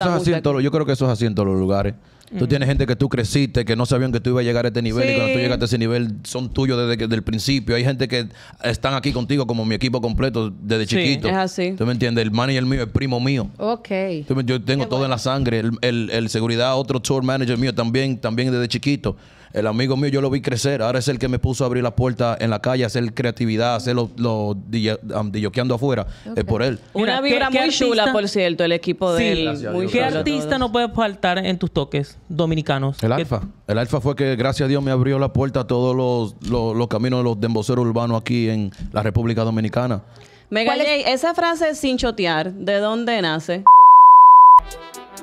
Eso yo creo que eso es así en todos los lugares. Tú tienes gente que tú creciste, que no sabían que tú ibas a llegar a este nivel y cuando tú llegaste a ese nivel son tuyos desde, el principio. Hay gente que están aquí contigo como mi equipo completo desde chiquito. Es así. ¿Tú me entiendes? El manager mío es primo mío. Ok. yo tengo todo en la sangre. El, el, seguridad, otro tour manager mío también, también desde chiquito. El amigo mío yo lo vi crecer. Ahora es el que me puso a abrir la puerta en la calle, hacer creatividad, hacer los lo, afuera. Es por él. Una vibra muy chula, por cierto, el equipo de ¿Qué artista no puede faltar en tus toques dominicanos? El Alfa. El Alfa fue que, gracias a Dios, me abrió la puerta a todos los, caminos de los demboceros urbanos aquí en la República Dominicana. Mega esa frase sin chotear, ¿de dónde nace?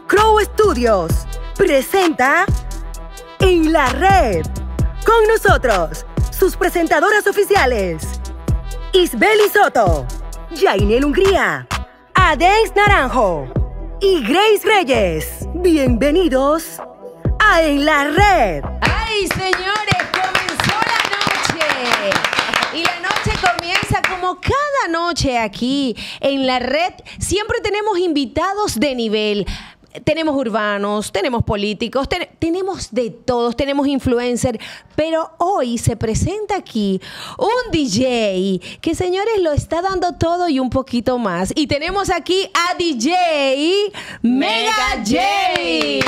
Crow Studios presenta ¡En la red. Con nosotros, sus presentadoras oficiales, Isbeli Soto, Jainel Hungría, Adex Naranjo y Grace Reyes. Bienvenidos a En la Red. ¡Ay, señores! Comenzó la noche. Y la noche comienza como cada noche aquí en la red. Siempre tenemos invitados de nivel tenemos urbanos, tenemos políticos, tenemos de todos, tenemos influencers, pero hoy se presenta aquí un DJ que señores lo está dando todo y un poquito más. Y tenemos aquí a DJ Mega, Me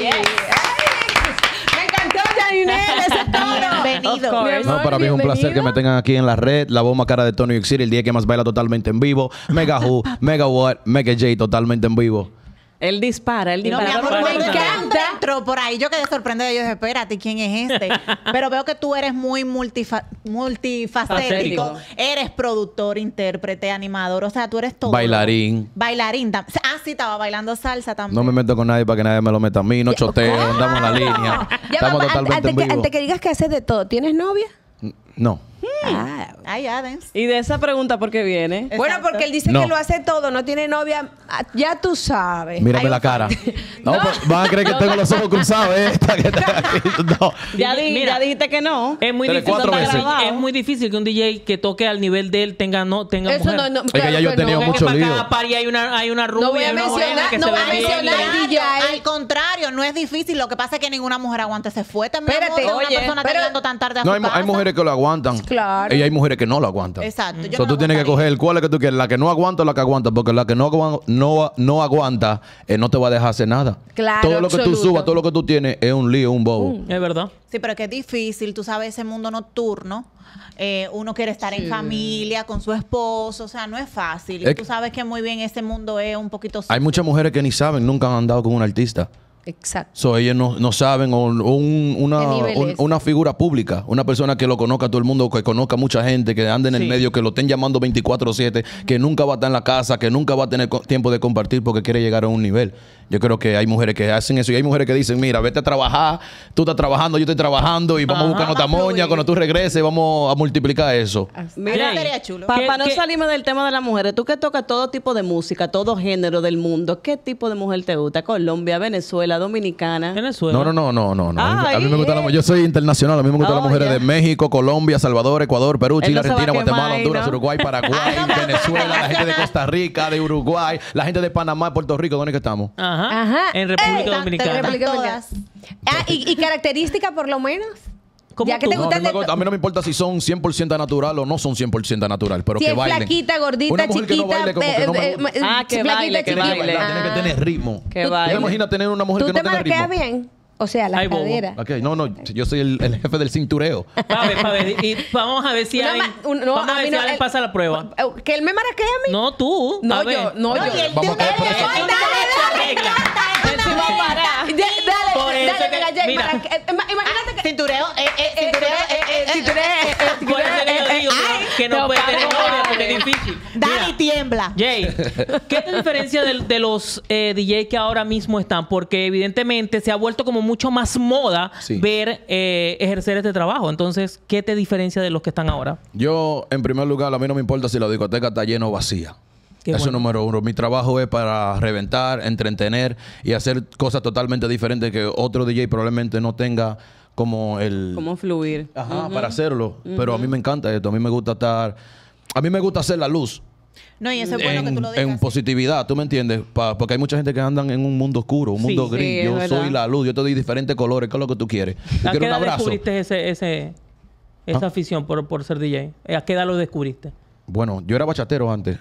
encantó, Janine, ese tono. Bienvenido. no, para mí es un placer que me tengan aquí en la red. La bomba cara de Tony Xir, el día que más baila totalmente en vivo. Mega Who, Mega What, Mega J totalmente en vivo. Él dispara, él dispara. No, amor, me encanta. por ahí, yo quedé sorprendida. Yo dije, espérate, ¿quién es este? Pero veo que tú eres muy multifacético. Eres productor, intérprete, animador. O sea, tú eres todo. Bailarín. Bailarín. Ah, sí, estaba bailando salsa también. No me meto con nadie para que nadie me lo meta a mí. No choteo, andamos en la línea. ¡Ah! totalmente antes que digas que haces de todo, ¿tienes novia? No. ¿Y de esa pregunta por qué viene? Bueno, porque él dice que lo hace todo, no tiene novia. Ah, ya tú sabes. Mírame la cara. No, pues, van a creer que tengo los ojos cruzados, eh, Ya, dijiste que no. Es muy, difícil, es muy difícil que un DJ que toque al nivel de él tenga, no, tenga Eso mujer. Es que ya yo he tenido mucho lío. hay una, hay una voy a mencionar- no voy a mencionar. DJ. Al contrario, no es difícil. Lo que pasa es que ninguna mujer aguanta ese fue también. Espérate, una tan tarde a No, hay, mujeres que lo aguantan. Claro. Y hay mujeres que no lo aguantan. Exacto. Entonces tú tienes que coger cuál es que tú quieres, la que no aguanta o la que aguanta, porque la que no, no, no aguanta eh, no te va a dejar hacer nada. Claro, Todo lo que tú subas, todo lo que tú tienes es un lío, un bobo. Mm. Es verdad. Sí, pero que es difícil, tú sabes, ese mundo nocturno. Eh, uno quiere estar en familia, con su esposo, o sea, no es fácil. Y tú sabes que muy bien ese mundo es un poquito... Hay muchas mujeres que ni saben, nunca han andado con un artista. Exacto. So, ellos no, saben, una, figura pública, una persona que lo conozca todo el mundo, que conozca mucha gente, que ande en el medio, que lo estén llamando 24-7, que nunca va a estar en la casa, que nunca va a tener tiempo de compartir porque quiere llegar a un nivel. Yo creo que hay mujeres que hacen eso y hay mujeres que dicen, mira, vete a trabajar, tú estás trabajando, yo estoy trabajando y vamos a buscar otra moña, cuando tú regreses vamos a multiplicar eso. Mira, chulo para no salirme del tema de las mujeres, tú que tocas todo tipo de música, todo género del mundo, ¿qué tipo de mujer te gusta? Colombia, Venezuela, dominicana. Venezuela. No, no, no, no, no. Ah, a mí me eh, gusta la, yo soy internacional. A mí me gustan las ah, mujeres de México, Colombia, Salvador, Ecuador, Perú, Chile, Argentina, Guatemala, Honduras, Uruguay, Paraguay, ah, Venezuela, la gente de Costa Rica, de Uruguay, la gente de Panamá, Puerto Rico. ¿Dónde que estamos? Ajá. Ajá. En República Dominicana. En República Dominicana. Ah, ¿y, ¿Y característica por lo menos? ¿Cómo ya que te gustan a, mí de... me, a mí no me importa si son 100% natural o no son 100% natural, pero si que es bailen. flaquita, gordita, Una mujer chiquita. Que no baile, como que no eh, me... Eh, eh, ah, que flaquita, baile, que baile. Tiene que, ah. tiene que tener ritmo. Que baile. ¿Te imaginas tener una mujer que no tiene ritmo? ¿Tú te bien? O sea, la cadera. Okay, no, no, yo soy el, el jefe del cintureo. A ver, a ver, y vamos a ver si hay, no, vamos a, ver si no, pasa la prueba. Oh, que él me maraquee a mí. No, tú. No, yo, no, yo. Vamos a ver. Dale, dale, dale. Imagínate ah, que... Cintureo Jay, ¿qué te diferencia de, los DJs eh, DJ que ahora mismo están? Porque evidentemente se ha vuelto como mucho más moda ver eh, ejercer este trabajo. Entonces, ¿qué te diferencia de los que están ahora? Yo, en primer lugar, a mí no me importa si la discoteca está llena o vacía. Eso es número uno. Mi trabajo es para reventar, entretener y hacer cosas totalmente diferentes que otro DJ probablemente no tenga como el... Como fluir. Ajá, para hacerlo. Pero a mí me encanta esto. A mí me gusta estar... A mí me gusta hacer la luz en, positividad, ¿tú me entiendes? porque hay mucha gente que andan en un mundo oscuro, un mundo gris. yo soy la luz, yo te doy diferentes colores, ¿qué es lo que tú quieres? Yo qué descubriste ese, esa ¿Ah? afición por, por ser DJ? ¿A qué edad lo descubriste? Bueno, yo era bachatero antes.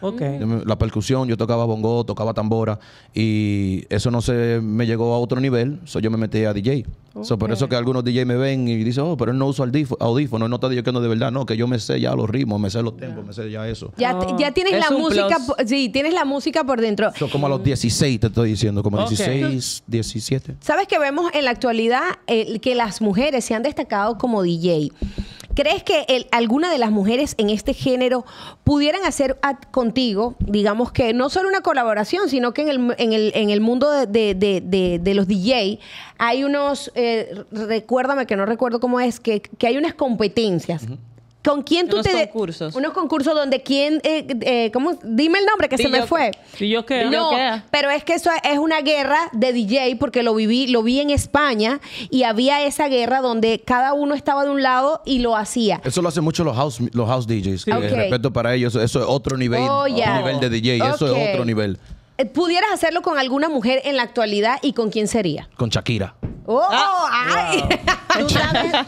La percusión, yo tocaba bongo, tocaba tambora y eso no se me llegó a otro nivel, so yo me metí a DJ. por eso que algunos DJ me ven y dicen, oh, pero él no usa audífono, no está no de verdad, no, que yo me sé ya los ritmos, me sé los tempos, me sé ya eso. Ya, ah. tienes la música, por, sí, tienes la música por dentro. So, como a los 16 te estoy diciendo, como 16, 17. ¿Sabes que vemos en la actualidad que las mujeres se han destacado como DJ? ¿Crees que el, alguna de las mujeres en este género pudieran hacer contigo, digamos que no solo una colaboración, sino que en el, mundo de, los DJ hay unos, eh, recuérdame que no recuerdo cómo es, que, hay unas competencias. ¿Con quién tú unos te concursos. Unos concursos donde quién. Eh, eh, ¿Cómo? Dime el nombre que se me fue. yo qué? No, pero es que eso es una guerra de DJ porque lo viví, lo vi en España y había esa guerra donde cada uno estaba de un lado y lo hacía. Eso lo hacen mucho los house, los house DJs. respeto para ellos, eso es otro nivel. Oh, nivel de DJ, eso es otro nivel. ¿Pudieras hacerlo con alguna mujer en la actualidad y con quién sería? Con Shakira. ¡Oh! Ah, ¡Ay!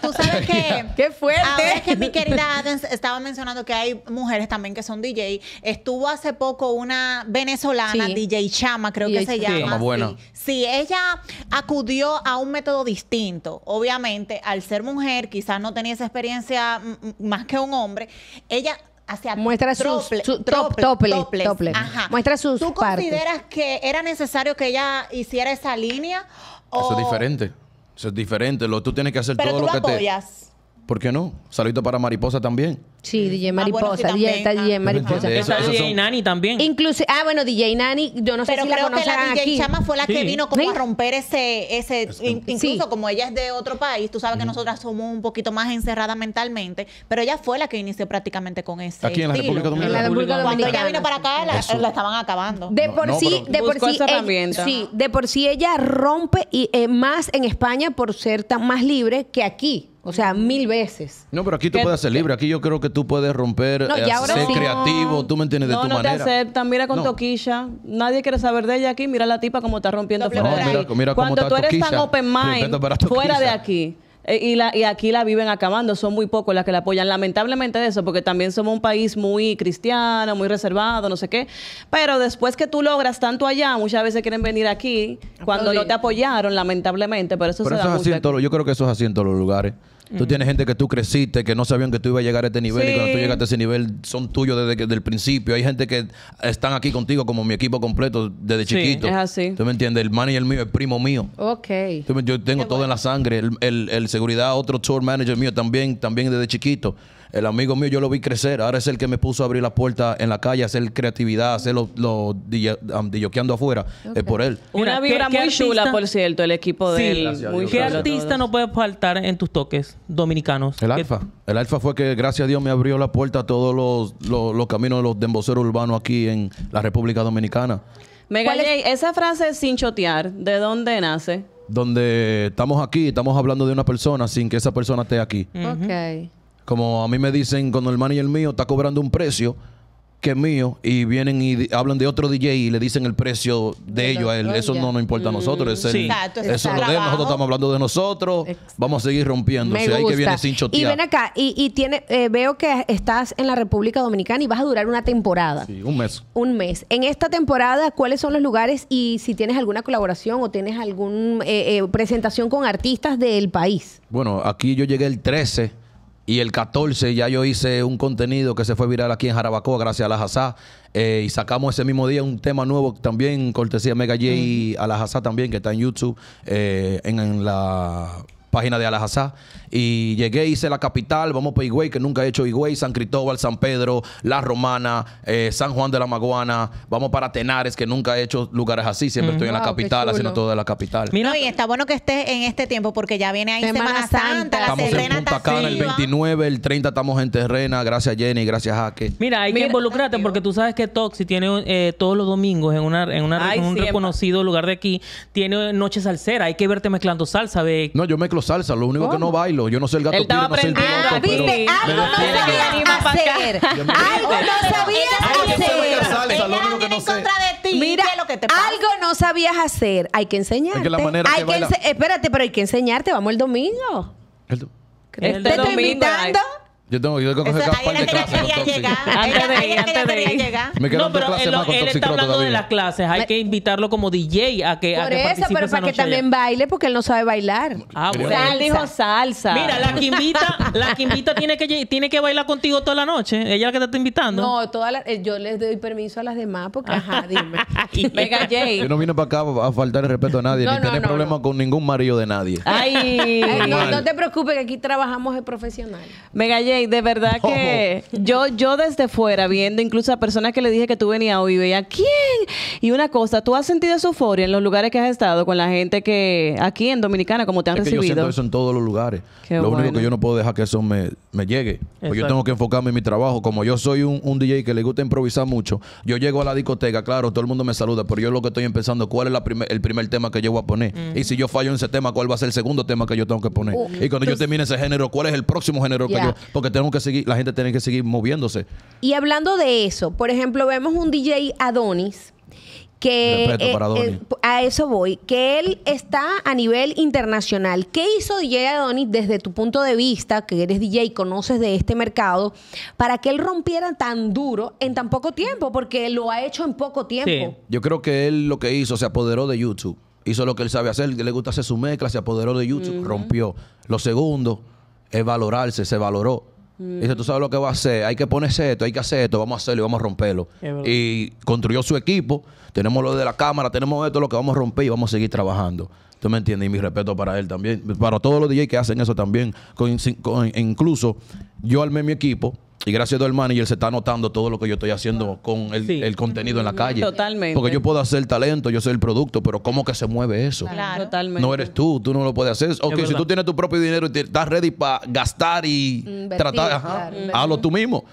¿Tú, sabes, que. ¡Qué fuerte! que mi querida Adams estaba mencionando que hay mujeres también que son DJ. Estuvo hace poco una venezolana, DJ Chama, creo que se llama. Sí. Bueno. sí, ella acudió a un método distinto. Obviamente, al ser mujer, quizás no tenía esa experiencia más que un hombre. Ella muestra sus su, top, tople, tople, Ajá. muestra sus ¿Tú consideras que era necesario que ella hiciera esa línea? Eso es diferente. Eso es diferente. Lo, tú tienes que hacer todo lo, que apoyas. te. ¿Por qué no? Saludito para Mariposa también. Sí, mm. DJ ah, Mariposa, DJ, DJ ah. Mariposa. DJ Nani también. Incluso, ah, bueno, DJ Nani, yo no sé Pero si creo la que la DJ Chama fue la que vino como a romper ese, ese incluso como ella es de otro país, tú sabes que nosotras somos un poquito más encerradas mentalmente, pero ella fue la que inició prácticamente con ese Aquí en la República Dominicana. En la República Dominicana. Cuando ella vino para acá, la, estaban acabando. De por sí, de por sí, ella, sí, de por sí ella rompe y eh, más en España por ser tan más libre que aquí. O sea, mil veces. No, pero aquí tú puedes ser libre. Aquí yo creo que tú puedes romper, eh, ser creativo, tú me entiendes, de tu no manera. No, te aceptan, mira con Toquilla, nadie quiere saber de ella aquí, mira la tipa como está rompiendo fuera mira, Cuando tú eres tan open mind, fuera de aquí. Eh, y, la, y, aquí la viven acabando, son muy pocos las que la apoyan. Lamentablemente eso, porque también somos un país muy cristiano, muy reservado, no sé qué. Pero después que tú logras tanto allá, muchas veces quieren venir aquí cuando no te apoyaron, lamentablemente. Pero eso, es Yo creo que eso es así en todos los lugares. Tú tienes gente que tú creciste, que no sabían que tú ibas a llegar a este nivel y cuando tú llegaste a ese nivel son tuyos desde, el principio. Hay gente que están aquí contigo como mi equipo completo desde chiquito. Es así. ¿Tú me entiendes? El manager mío es primo mío. Ok. yo tengo todo en la sangre. El, el, seguridad, otro tour manager mío también, también desde chiquito. El amigo mío yo lo vi crecer. Ahora es el que me puso a abrir la puerta en la calle, hacer creatividad, hacer los lo, afuera. Es por él. Una vibra muy chula, por cierto, el equipo de muy ¿Qué artista no puede faltar en tus toques dominicanos? El Alfa. El Alfa fue que, gracias a Dios, me abrió la puerta a todos los, los, caminos de los urbano urbanos aquí en la República Dominicana. Mega esa frase sin chotear, ¿de dónde nace? Donde estamos aquí, estamos hablando de una persona sin que esa persona esté aquí. Ok. Como a mí me dicen cuando el manager mío está cobrando un precio que es mío y vienen y hablan de otro DJ y le dicen el precio de, ello ellos a él. Eso no nos importa a nosotros. Es sí. eso es de Nosotros estamos hablando de nosotros. Vamos a seguir rompiendo. Me viene sin Y ven acá, y, tiene, eh, veo que estás en la República Dominicana y vas a durar una temporada. Sí, un mes. Un mes. En esta temporada, ¿cuáles son los lugares y si tienes alguna colaboración o tienes alguna eh, eh, presentación con artistas del país? Bueno, aquí yo llegué el 13 y el 14 ya yo hice un contenido que se fue viral aquí en Jarabacoa, gracias a la Hazá. Eh, y sacamos ese mismo día un tema nuevo también, cortesía Mega J y a la Hazá también, que está en YouTube, eh, en la página de Alajazá. Y llegué, hice la capital, vamos para Higüey, que nunca he hecho Higüey, San Cristóbal, San Pedro, La Romana, eh, San Juan de la Maguana, vamos para Tenares, que nunca he hecho lugares así, siempre estoy en la capital, haciendo todo de la capital. Mira, y está bueno que estés en este tiempo porque ya viene ahí Semana, Santa, la Estamos en Punta Cana el 29, el 30 estamos en Terrena, gracias Jenny, gracias Jaque. Mira, hay que involucrarte porque tú sabes que Toxi tiene eh, todos los domingos en, una, en, un reconocido lugar de aquí, tiene noche salsera, hay que verte mezclando salsa, ve. No, yo mezclo salsa, lo único que no bailo. Yo no soy el gato Él no sé ah, ¿Viste? Algo no sabías hacer. Algo no sabías hacer. que algo no sabías hacer. Hay que enseñarte. Espérate, pero hay que enseñarte. Vamos el domingo. El do... Yo tengo, yo que coger un par de este clases Antes de ir, este antes de no, pero él, está hablando de las clases. Hay que invitarlo como DJ a que, Por a que eso, pero para que también baile, porque él no sabe bailar. Ah, ah bueno. dijo salsa. Mira, la que invita, la que invita tiene que, tiene que bailar contigo toda la noche. Ella es la que te está invitando. No, toda eh, yo les doy permiso a las demás porque, ajá, dime. Venga, Jay. Yo no vine para acá a faltar el respeto a nadie, no, ni problema tener con ningún marido de nadie. Ay, no, te preocupes que aquí trabajamos de profesional. Mega J de verdad que yo, yo desde fuera, viendo incluso a personas que le dije que tú venías hoy, veía quién. Y una cosa, ¿tú has sentido esa euforia en los lugares que has estado con la gente que aquí en Dominicana, como te han recibido? yo siento eso en todos los lugares. lo único que yo no puedo dejar que eso me, llegue. porque yo tengo que enfocarme en mi trabajo. Como yo soy un, DJ que le gusta improvisar mucho, yo llego a la discoteca, claro, todo el mundo me saluda, pero yo lo que estoy empezando, ¿cuál es la el primer tema que yo voy a poner? Y si yo fallo en ese tema, ¿cuál va a ser el segundo tema que yo tengo que poner? y cuando yo termine ese género, ¿cuál es el próximo género que yo? Porque que seguir, la gente tiene que seguir moviéndose. Y hablando de eso, por ejemplo, vemos un DJ Adonis que eh, eh, a eso voy, que él está a nivel internacional. ¿Qué hizo DJ Adonis desde tu punto de vista, que eres DJ y conoces de este mercado, para que él rompiera tan duro en tan poco tiempo? Porque lo ha hecho en poco tiempo. Yo creo que él lo que hizo se apoderó de YouTube. Hizo lo que él sabe hacer, le gusta hacer su mezcla, se apoderó de YouTube, rompió. Lo segundo es valorarse, se valoró Mm. Dice, tú sabes lo que va a hacer, hay que ponerse esto, hay que hacer esto, vamos a hacerlo y vamos a romperlo. Y construyó su equipo, tenemos lo de la cámara, tenemos esto, lo que vamos a romper y vamos a seguir trabajando. ¿Tú me entiendes? Y mi respeto para él también, para todos los DJs que hacen eso también. incluso yo armé mi equipo, y gracias a Dios, y él se está notando todo lo que yo estoy haciendo con el, contenido en la calle. Totalmente. Porque yo puedo hacer talento, yo soy el producto, pero ¿cómo que se mueve eso? Totalmente. No eres tú, tú no lo puedes hacer. Ok, si tú tienes tu propio dinero y estás ready para gastar y tratar, ajá, hazlo tú mismo.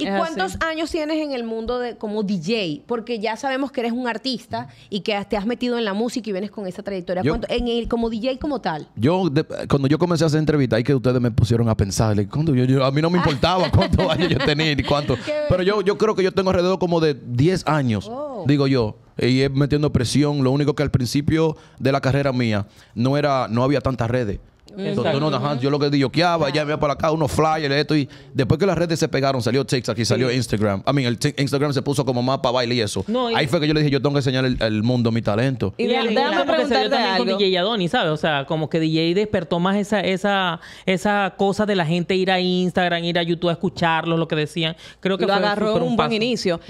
¿Y cuántos años tienes en el mundo de, como DJ? Porque ya sabemos que eres un artista y que te has metido en la música y vienes con esa trayectoria. en como DJ como tal. Yo, cuando yo comencé a hacer entrevistas, ahí que ustedes me pusieron a pensar, cuando yo, a mí no me ah. importaba cuántos años yo tenía y cuánto. Pero yo, yo creo que yo tengo alrededor como de 10 años, oh. digo yo y es metiendo presión. Lo único que al principio de la carrera mía no era, no había tantas redes yo lo que yoqueaba, ya me para acá, unos flyers, esto. Y después que las redes se pegaron, salió TikTok y salió Instagram. A mí, el Instagram se puso como mapa baile y eso. Ahí fue que yo le dije, yo tengo que enseñar El mundo mi talento. Y, déjame también con DJ Adonis ¿sabes? O sea, como que DJ despertó más esa, esa, esa cosa de la gente ir a Instagram, ir a YouTube a escucharlos, lo que decían. Creo que fue agarró un buen inicio.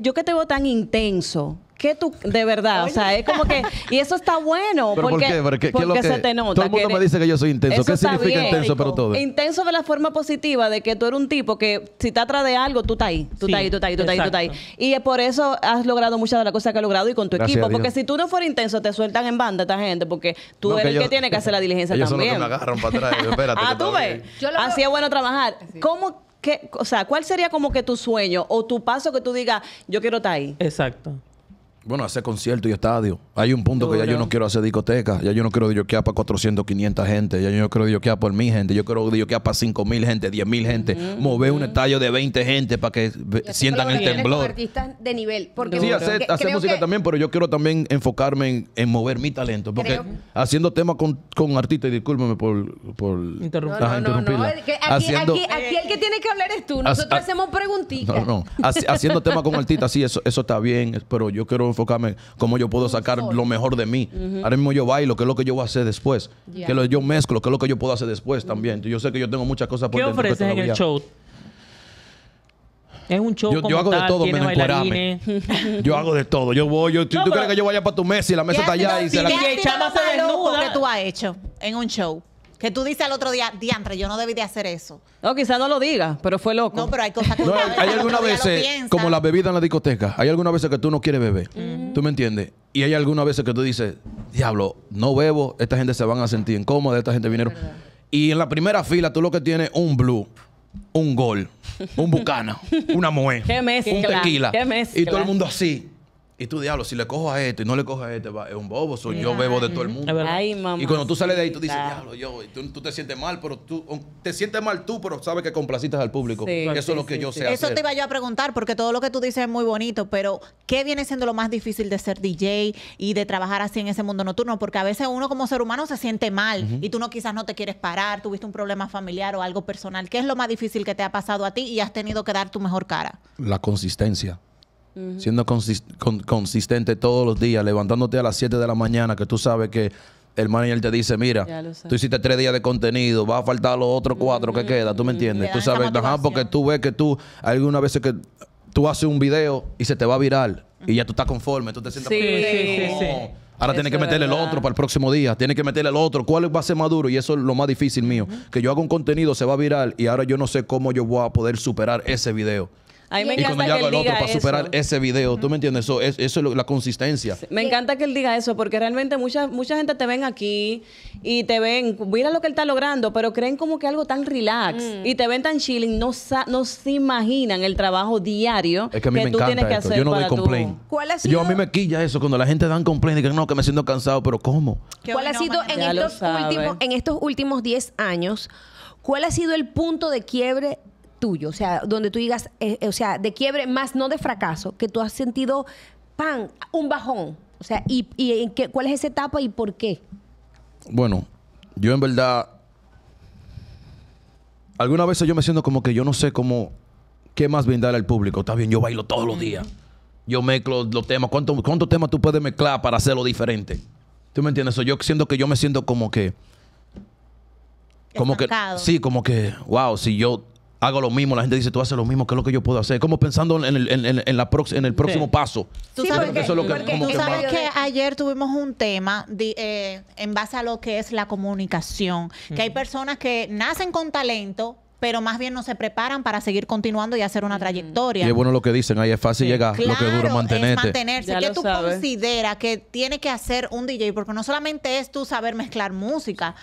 yo que te veo tan intenso, que tú, de verdad, o sea, es como que, y eso está bueno, porque, ¿por qué? porque, se te nota. Todo el mundo me dice que yo soy intenso. ¿Qué significa intenso para todo? Intenso de la forma positiva, de que tú eres un tipo que si te atrae de algo, tú estás ahí, tú estás ahí, tú estás ahí, tú estás ahí, tú estás ahí. Y por eso has logrado muchas de las cosas que has logrado y con tu equipo, porque si tú no fueras intenso, te sueltan en banda esta gente, porque tú eres el que, tiene que hacer la diligencia también. Son los que me agarran para atrás, espérate. ah, tú ves. Así es bueno trabajar. ¿Cómo, qué, o sea, ¿cuál sería como que tu sueño o tu paso que tú digas, yo quiero estar ahí? Exacto. Bueno, hacer conciertos y estadios. Hay un punto que ya yo no quiero hacer discoteca. Ya yo no quiero que para 400, 500 gente. Ya yo no quiero dioquear por mi gente. Yo quiero que para 5 mil gente, 10 mil gente. Mover un estadio de 20 gente para que sientan el temblor. artistas de nivel. Porque sí, hacer, música también, pero yo quiero también enfocarme en, mover mi talento. Porque haciendo temas con, con, artistas, y discúlpeme por, por Interrumpir. no, no, no, aquí, aquí, el que tiene que hablar es tú. Nosotros hacemos preguntitas. No, no. Haciendo temas con artistas, sí, eso, eso está bien. Pero yo quiero enfocarme cómo yo puedo sacar lo mejor de mí. Ahora mismo yo bailo, qué es lo que yo voy a hacer después. Que lo, yo mezclo, qué es lo que yo puedo hacer después también. yo sé que yo tengo muchas cosas por ¿Qué el show? Es un show. Yo, yo hago de todo menos Yo hago de todo. Yo voy, yo, ¿tú, crees que yo vaya para tu mesa y la mesa está allá y se la. Chama se desnuda. que tú has hecho en un show? Que tú dices al otro día, diantre, yo no debí de hacer eso. No, quizás no lo diga, pero fue loco. No, pero hay cosas que no, hay, hay algunas como las bebidas en la discoteca, hay algunas veces que tú no quieres beber. Mm. ¿Tú me entiendes? Y hay algunas veces que tú dices, diablo, no bebo, esta gente se van a sentir incómoda, esta gente vinieron. Y en la primera fila tú lo que tienes un blue un gol, un bucana, una moe, un tequila. y todo el mundo así. Y tú, diablo, si le cojo a esto y no le cojo a este, es un bobo. Soy, yo bebo de todo el mundo. y cuando tú sales de ahí, tú dices, diablo, yo, tú, te sientes mal, pero tú, te sientes mal tú, pero sabes que complacitas al público. eso es lo que yo sé Eso te iba yo a preguntar, porque todo lo que tú dices es muy bonito, pero ¿qué viene siendo lo más difícil de ser DJ y de trabajar así en ese mundo nocturno? Porque a veces uno como ser humano se siente mal y tú no quizás no te quieres parar, tuviste un problema familiar o algo personal. ¿Qué es lo más difícil que te ha pasado a ti y has tenido que dar tu mejor cara? La consistencia. Siendo consistente todos los días, levantándote a las 7 de la mañana, que tú sabes que el manager te dice, mira, tú hiciste tres días de contenido, va a faltar los otros cuatro que queda, ¿tú me entiendes? tú sabes, porque tú ves que tú, alguna vez que tú haces un video y se te va a viral y ya tú estás conforme, tú te sientas... Ahora tienes que meterle el otro para el próximo día, tienes que meterle el otro, ¿cuál va a ser más duro? Y eso es lo más difícil mío, que yo hago un contenido, se va a viral y ahora yo no sé cómo yo voy a poder superar ese video me y cuando yo el otro para superar ese video, ¿tú me entiendes? Eso, es, eso la consistencia. Me encanta que él diga eso, porque realmente mucha, mucha gente te ven aquí y te ven, mira lo que él está logrando, pero creen como que algo tan relax mm. y te ven tan chilling, no, no se imaginan el trabajo diario que, tú tienes que hacer. Yo no doy complaint. Yo a mí me quilla eso cuando la gente dan complaint y que no, que me siento cansado, pero ¿cómo? ¿Cuál ha sido en estos, últimos, en estos últimos 10 años? ¿Cuál ha sido el punto de quiebre tuyo, o sea, donde tú digas, eh, eh, o sea, de quiebre más no de fracaso, que tú has sentido, pan, un bajón, o sea, y, en qué, cuál es esa etapa y por qué? Bueno, yo en verdad, algunas veces yo me siento como que yo no sé cómo, qué más brindar al público. Está bien, yo bailo todos los días. Yo mezclo los temas. ¿Cuántos temas tú puedes mezclar para hacerlo diferente? ¿Tú me entiendes? eso? yo siento que yo me siento como que... Como que... Sí, como que, wow, si yo hago lo mismo. La gente dice, tú haces lo mismo, ¿qué es lo que yo puedo hacer? Como pensando en el, en, la prox en el próximo paso. ¿Tú sabes, que, ayer tuvimos un tema eh, en base a lo que es la comunicación. Que hay personas que nacen con talento, pero más bien no se preparan para seguir continuando y hacer una trayectoria. Y es bueno lo que dicen, ahí es fácil llegar, lo que dura mantenerte. mantenerse. ¿Qué tú consideras que tiene que hacer un DJ? Porque no solamente es tú saber mezclar música,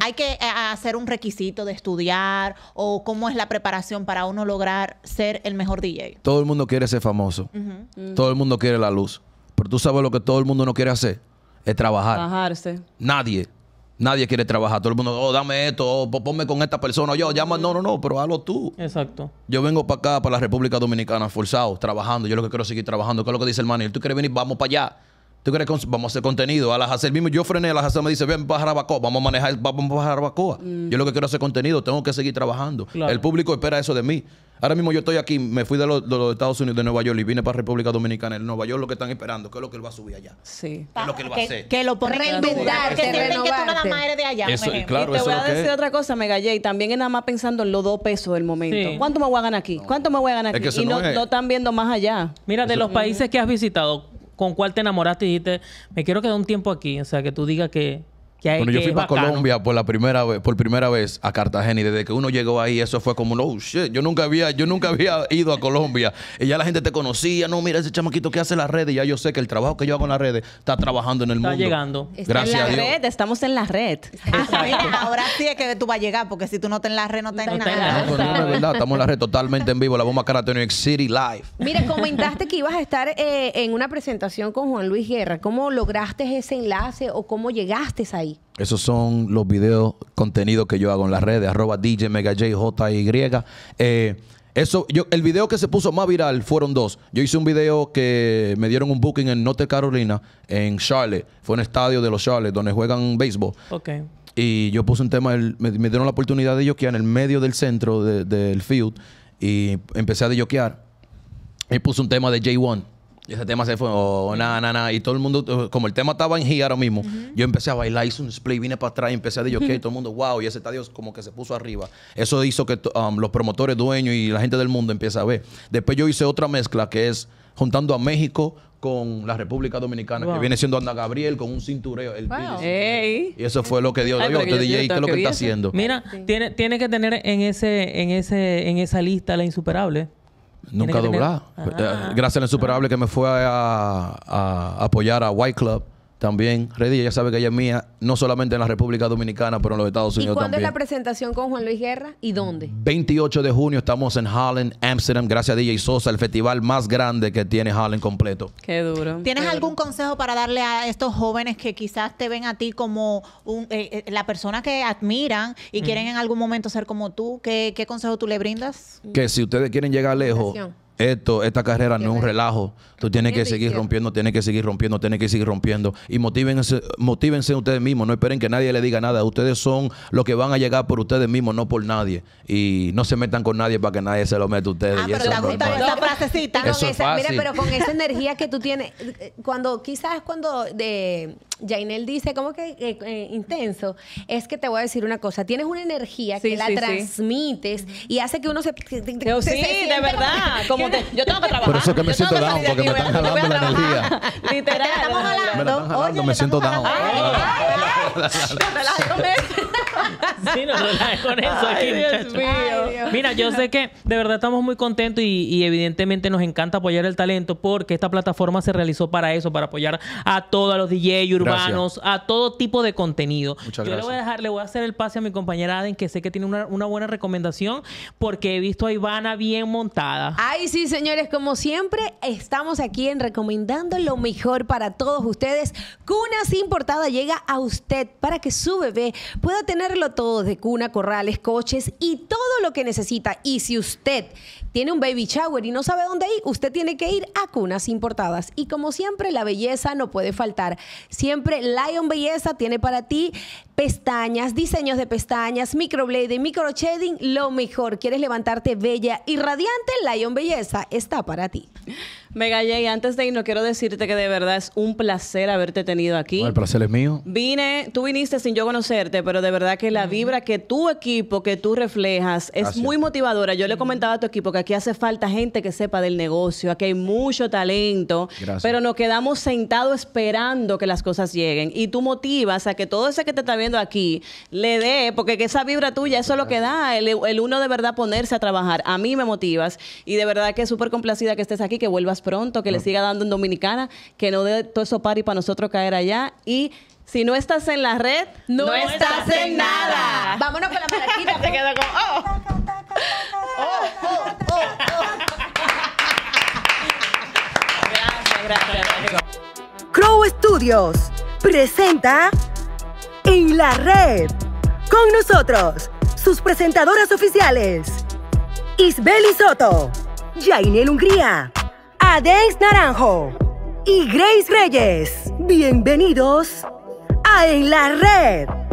hay que eh, hacer un requisito de estudiar o cómo es la preparación para uno lograr ser el mejor DJ. Todo el mundo quiere ser famoso, todo el mundo quiere la luz, pero tú sabes lo que todo el mundo no quiere hacer, es trabajar. Trabajarse. Nadie Nadie quiere trabajar. Todo el mundo, oh, dame esto, oh, ponme con esta persona. Oh, yo, llama, no, no, no, pero hazlo tú. Exacto. Yo vengo para acá, para la República Dominicana, forzado, trabajando. Yo lo que quiero seguir trabajando. ¿Qué es lo que dice el manager? ¿Tú quieres venir? Vamos para allá. ¿Tú quieres vamos a hacer contenido? A las hacer mismo yo frené, a las hacer me dice, ven a Bacoa, vamos a manejar, vamos para mm. Yo lo que quiero es hacer contenido, tengo que seguir trabajando. El público espera eso de mí. Ahora mismo yo estoy aquí, me fui de los, Estados Unidos, de Nueva York, y vine para República Dominicana. En Nueva York lo que están esperando, ¿qué es lo que él va a subir allá? Sí. es lo que él va a hacer? Que lo por reinventar, que sienten que tú nada más eres de allá. Eso, claro, y te voy a decir otra cosa, Megallé. Y también es nada más pensando en los dos pesos del momento. ¿Cuánto me voy a ganar aquí? ¿Cuánto me voy a ganar aquí? y no, están viendo más allá. Mira, de los países que has visitado, ¿con cuál te enamoraste y dijiste, me quiero quedar un tiempo aquí? O sea, que tú digas que que bueno, yo fui para Colombia por la primera vez, por primera vez a Cartagena y desde que uno llegó ahí eso fue como, "No, shit, yo nunca había yo nunca había ido a Colombia." Y ya la gente te conocía, "No, mira ese chamaquito que hace las redes." Y ya yo sé que el trabajo que yo hago en las redes está trabajando en el está mundo. llegando. Está Gracias en la red, estamos en la red. Ah, ahora sí es que tú vas a llegar porque si tú no estás en la red no estás en nada. estamos en la red totalmente en vivo, la bomba York City Live. Mira, comentaste que ibas a estar eh, en una presentación con Juan Luis Guerra. ¿Cómo lograste ese enlace o cómo llegaste ahí? Esos son los videos, Contenidos que yo hago en las redes, arroba DJ Mega J, J y eh, eso, yo, el video que se puso más viral fueron dos. Yo hice un video que me dieron un booking en Norte Carolina, en Charlotte. Fue un estadio de los Charlotte donde juegan béisbol. Ok. Y yo puse un tema, me, dieron la oportunidad de jockear en el medio del centro del field y empecé a yoquear. Y puse un tema de J1 ese tema se fue, oh, oh, nada, nada, Y todo el mundo, como el tema estaba en gira ahora mismo, yo empecé a bailar, hice un display, vine para atrás, y empecé a decir, ok, todo el mundo, wow, y ese estadio como que se puso arriba. Eso hizo que um, los promotores, dueños y la gente del mundo empiece a ver. Después yo hice otra mezcla que es juntando a México con la República Dominicana, que viene siendo anda Gabriel con un cintureo. Y eso fue lo que dio este yo, este ¿qué es lo que, está haciendo? Mira, tiene, tiene que tener en ese, en ese, en esa lista la insuperable. Nunca doblar ah, eh, ah, Gracias al ah. insuperable que me fue a apoyar a White Club también. Reddy, ya sabe que ella es mía, no solamente en la República Dominicana, pero en los Estados Unidos también. ¿Y cuándo es la presentación con Juan Luis Guerra y dónde? 28 de junio estamos en Harlem, Amsterdam, gracias a DJ Sosa, el festival más grande que tiene Harlem completo. Qué duro. ¿Tienes algún consejo para darle a estos jóvenes que quizás te ven a ti como eh, eh, la persona que admiran y mm. quieren en algún momento ser como tú? ¿Qué, ¿Qué, consejo tú le brindas? Que si ustedes quieren llegar lejos esto, esta carrera no es un relajo. Tú tienes que seguir rompiendo, tienes que seguir rompiendo, tienes que seguir rompiendo. Y motívense, ustedes mismos, no esperen que nadie le diga nada. Ustedes son los que van a llegar por ustedes mismos, no por nadie. Y no se metan con nadie para que nadie se lo meta a ustedes. Ah, pero gusta frasecita. Eso pero con esa energía que tú tienes, eh, cuando quizás cuando de Jainel dice, ¿cómo que eh, eh, intenso? Es que te voy a decir una cosa, tienes una energía que la transmites y hace que uno se... sí. Sí, de verdad. Como, yo tengo que trabajar. Por eso es que me siento down, porque me están jalando la energía. Literal. estamos jalando. Me están jalando, me siento down. sí, no, con eso Dios mío. Mira, yo sé que de verdad estamos muy contentos y, evidentemente nos encanta apoyar el talento porque esta plataforma se realizó para eso, para apoyar a todos los DJ urbanos, a todo tipo de contenido. Muchas yo le voy a dejar, le voy a hacer el pase a mi compañera Aden, que sé que tiene una, buena recomendación porque he visto a Ivana bien montada. Ay, sí, señores, como siempre, estamos aquí en recomendando lo mejor para todos ustedes. Cuna importada llega a usted para que su bebé pueda tener todo de cuna, corrales, coches y todo lo que necesita. Y si usted tiene un baby shower y no sabe dónde ir, usted tiene que ir a Cunas Importadas. Y como siempre, la belleza no puede faltar. Siempre Lion Belleza tiene para ti pestañas, diseños de pestañas, microblading, microshading, lo mejor. ¿Quieres levantarte bella y radiante? Lion Belleza está para ti. Mega y antes de irnos, quiero decirte que de verdad es un placer haberte tenido aquí. el placer es mío. Vine, tú viniste sin yo conocerte, pero de verdad que la vibra que tu equipo, que tú reflejas, es muy motivadora. Yo le comentaba a tu equipo que aquí hace falta gente que sepa del negocio, aquí hay mucho talento, pero nos quedamos sentados esperando que las cosas lleguen. Y tú motivas a que todo ese que te está viendo aquí le dé, porque esa vibra tuya, eso es lo que da, el, uno de verdad ponerse a trabajar. A mí me motivas y de verdad que es súper complacida que estés aquí, que vuelvas pronto, que le ah. siga dando en Dominicana, que no dé todo eso y para nosotros caer allá. Y si no estás en la red, no, estás, en nada. Vámonos con la maraquita. te quedo con oh". Oh, oh. oh, oh, gracias, gracias, gracias. Crow Studios presenta En la Red. Con nosotros, sus presentadoras oficiales, Isbel Soto, Jainel Hungría, Adex Naranjo y Grace Reyes. Bienvenidos a En la Red.